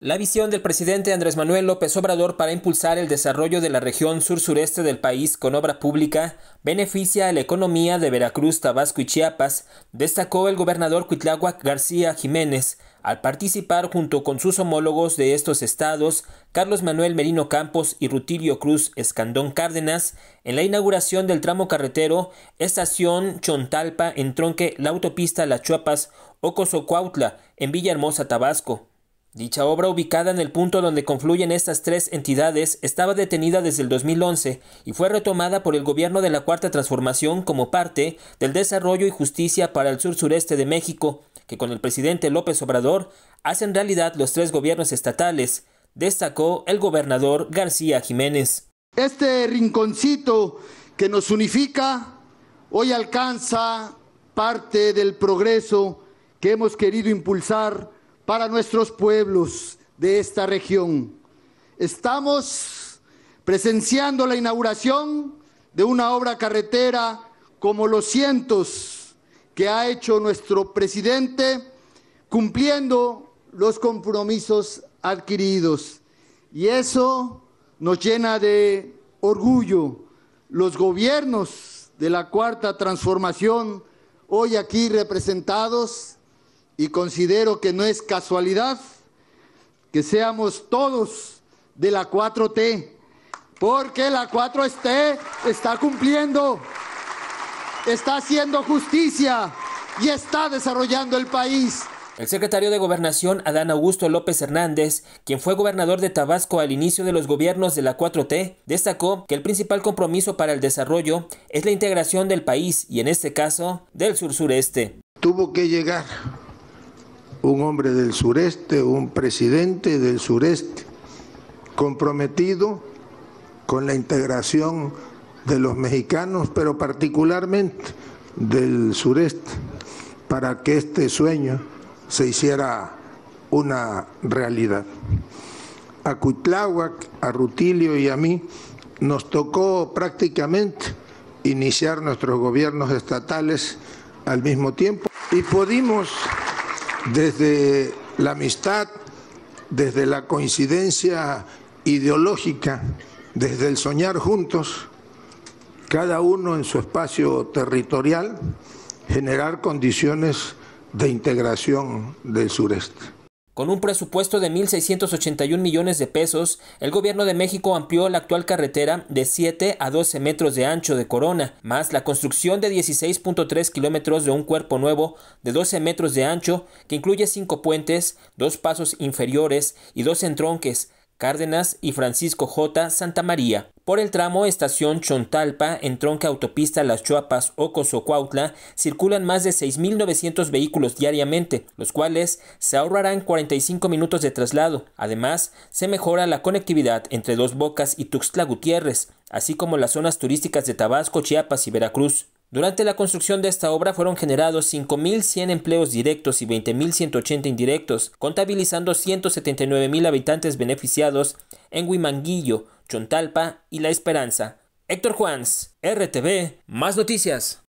La visión del presidente Andrés Manuel López Obrador para impulsar el desarrollo de la región sur-sureste del país con obra pública beneficia a la economía de Veracruz, Tabasco y Chiapas, destacó el gobernador Cuitláhuac García Jiménez al participar junto con sus homólogos de estos estados, Carlos Manuel Merino Campos y Rutilio Cruz Escandón Cárdenas, en la inauguración del tramo carretero Estación Chontalpa en tronque la autopista La Chuapas-Ocosocuautla en Villahermosa, Tabasco. Dicha obra, ubicada en el punto donde confluyen estas tres entidades, estaba detenida desde el 2011 y fue retomada por el gobierno de la Cuarta Transformación como parte del Desarrollo y Justicia para el Sur Sureste de México, que con el presidente López Obrador hacen realidad los tres gobiernos estatales, destacó el gobernador García Jiménez. Este rinconcito que nos unifica hoy alcanza parte del progreso que hemos querido impulsar para nuestros pueblos de esta región. Estamos presenciando la inauguración de una obra carretera como los cientos que ha hecho nuestro presidente, cumpliendo los compromisos adquiridos. Y eso nos llena de orgullo. Los gobiernos de la Cuarta Transformación, hoy aquí representados, y considero que no es casualidad que seamos todos de la 4T, porque la 4T está cumpliendo, está haciendo justicia y está desarrollando el país. El secretario de Gobernación, Adán Augusto López Hernández, quien fue gobernador de Tabasco al inicio de los gobiernos de la 4T, destacó que el principal compromiso para el desarrollo es la integración del país y, en este caso, del sur sureste. Tuvo que llegar un hombre del sureste, un presidente del sureste, comprometido con la integración de los mexicanos, pero particularmente del sureste, para que este sueño se hiciera una realidad. A Cuitláhuac, a Rutilio y a mí nos tocó prácticamente iniciar nuestros gobiernos estatales al mismo tiempo y pudimos desde la amistad, desde la coincidencia ideológica, desde el soñar juntos, cada uno en su espacio territorial, generar condiciones de integración del sureste. Con un presupuesto de 1.681 millones de pesos, el gobierno de México amplió la actual carretera de 7 a 12 metros de ancho de corona, más la construcción de 16.3 kilómetros de un cuerpo nuevo de 12 metros de ancho, que incluye cinco puentes, dos pasos inferiores y dos entronques, Cárdenas y Francisco J. Santa María. Por el tramo Estación Chontalpa, en tronca autopista Las Chuapas o circulan más de 6.900 vehículos diariamente, los cuales se ahorrarán 45 minutos de traslado. Además, se mejora la conectividad entre Dos Bocas y Tuxtla Gutiérrez, así como las zonas turísticas de Tabasco, Chiapas y Veracruz. Durante la construcción de esta obra fueron generados 5.100 empleos directos y 20.180 indirectos, contabilizando 179.000 habitantes beneficiados en Huimanguillo, Chontalpa y La Esperanza. Héctor Juans, RTV, más noticias.